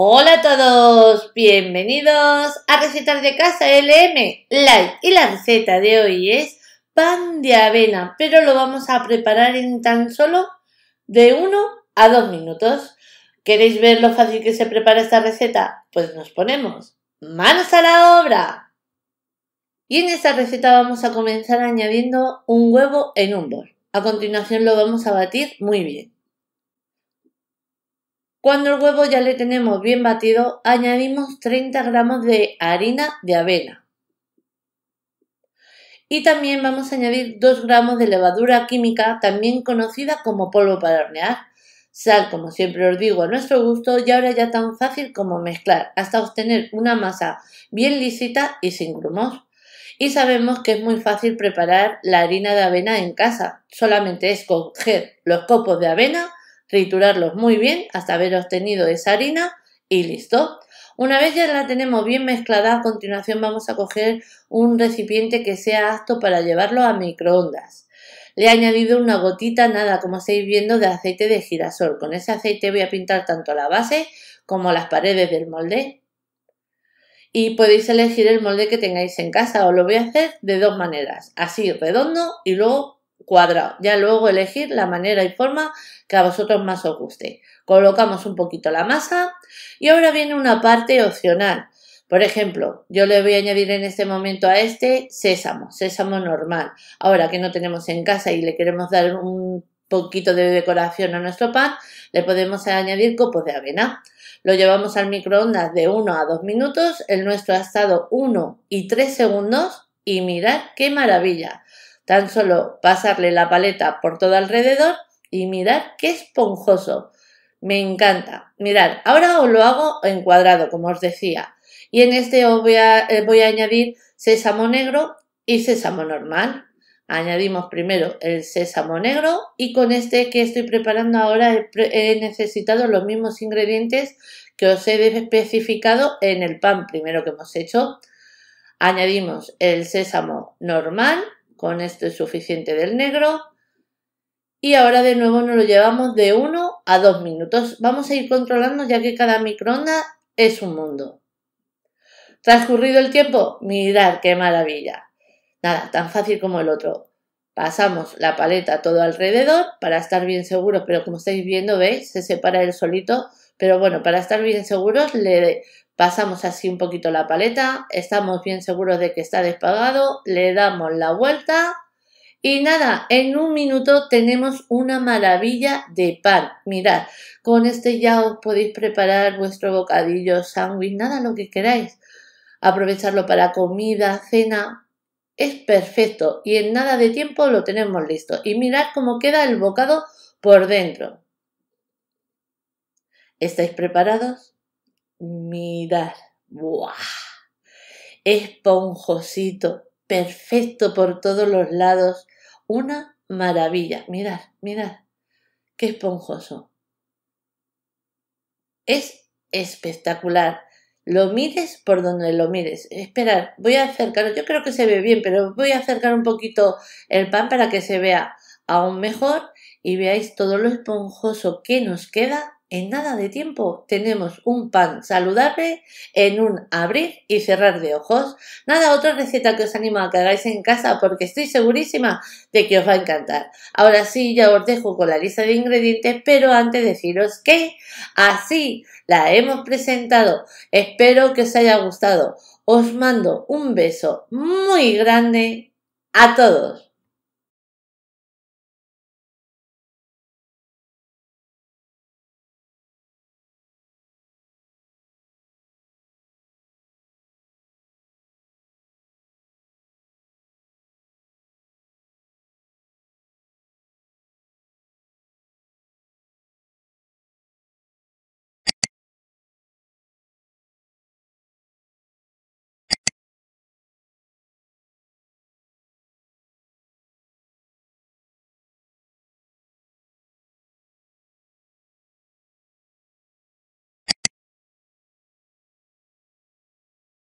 Hola a todos, bienvenidos a Recetas de Casa LM Live y la receta de hoy es pan de avena, pero lo vamos a preparar en tan solo de 1 a 2 minutos. ¿Queréis ver lo fácil que se prepara esta receta? Pues nos ponemos manos a la obra. Y en esta receta vamos a comenzar añadiendo un huevo en un bol. A continuación lo vamos a batir muy bien. Cuando el huevo ya le tenemos bien batido, añadimos 30 gramos de harina de avena. Y también vamos a añadir 2 gramos de levadura química, también conocida como polvo para hornear. Sal, como siempre os digo, a nuestro gusto y ahora ya tan fácil como mezclar hasta obtener una masa bien lisita y sin grumos. Y sabemos que es muy fácil preparar la harina de avena en casa. Solamente es coger los copos de avena triturarlos muy bien hasta haber obtenido esa harina y listo. Una vez ya la tenemos bien mezclada, a continuación vamos a coger un recipiente que sea apto para llevarlo a microondas. Le he añadido una gotita, nada como estáis viendo, de aceite de girasol. Con ese aceite voy a pintar tanto la base como las paredes del molde. Y podéis elegir el molde que tengáis en casa o lo voy a hacer de dos maneras, así redondo y luego cuadrado. Ya luego elegir la manera y forma que a vosotros más os guste. Colocamos un poquito la masa y ahora viene una parte opcional. Por ejemplo, yo le voy a añadir en este momento a este sésamo, sésamo normal. Ahora que no tenemos en casa y le queremos dar un poquito de decoración a nuestro pan, le podemos añadir copos de avena. Lo llevamos al microondas de 1 a 2 minutos, el nuestro ha estado 1 y 3 segundos y mirad qué maravilla. Tan solo pasarle la paleta por todo alrededor y mirad qué esponjoso. Me encanta. Mirad, ahora os lo hago en cuadrado, como os decía. Y en este os voy eh, voy a añadir sésamo negro y sésamo normal. Añadimos primero el sésamo negro y con este que estoy preparando ahora he necesitado los mismos ingredientes que os he especificado en el pan primero que hemos hecho. Añadimos el sésamo normal con esto es suficiente del negro. Y ahora de nuevo nos lo llevamos de 1 a 2 minutos. Vamos a ir controlando ya que cada microondas es un mundo. Transcurrido el tiempo, mirad qué maravilla. Nada, tan fácil como el otro. Pasamos la paleta todo alrededor para estar bien seguros, pero como estáis viendo, veis, se separa el solito pero bueno, para estar bien seguros le pasamos así un poquito la paleta, estamos bien seguros de que está despagado, le damos la vuelta y nada, en un minuto tenemos una maravilla de pan. Mirad, con este ya os podéis preparar vuestro bocadillo, sándwich, nada lo que queráis. Aprovecharlo para comida, cena, es perfecto y en nada de tiempo lo tenemos listo. Y mirad cómo queda el bocado por dentro. ¿Estáis preparados? Mirad, ¡buah! Esponjosito, perfecto por todos los lados, una maravilla. Mirad, mirad, qué esponjoso. Es espectacular. Lo mires por donde lo mires. Esperad, voy a acercar, yo creo que se ve bien, pero voy a acercar un poquito el pan para que se vea aún mejor y veáis todo lo esponjoso que nos queda en nada de tiempo tenemos un pan saludable en un abrir y cerrar de ojos. Nada, otra receta que os animo a que hagáis en casa porque estoy segurísima de que os va a encantar. Ahora sí, ya os dejo con la lista de ingredientes, pero antes deciros que así la hemos presentado. Espero que os haya gustado. Os mando un beso muy grande a todos.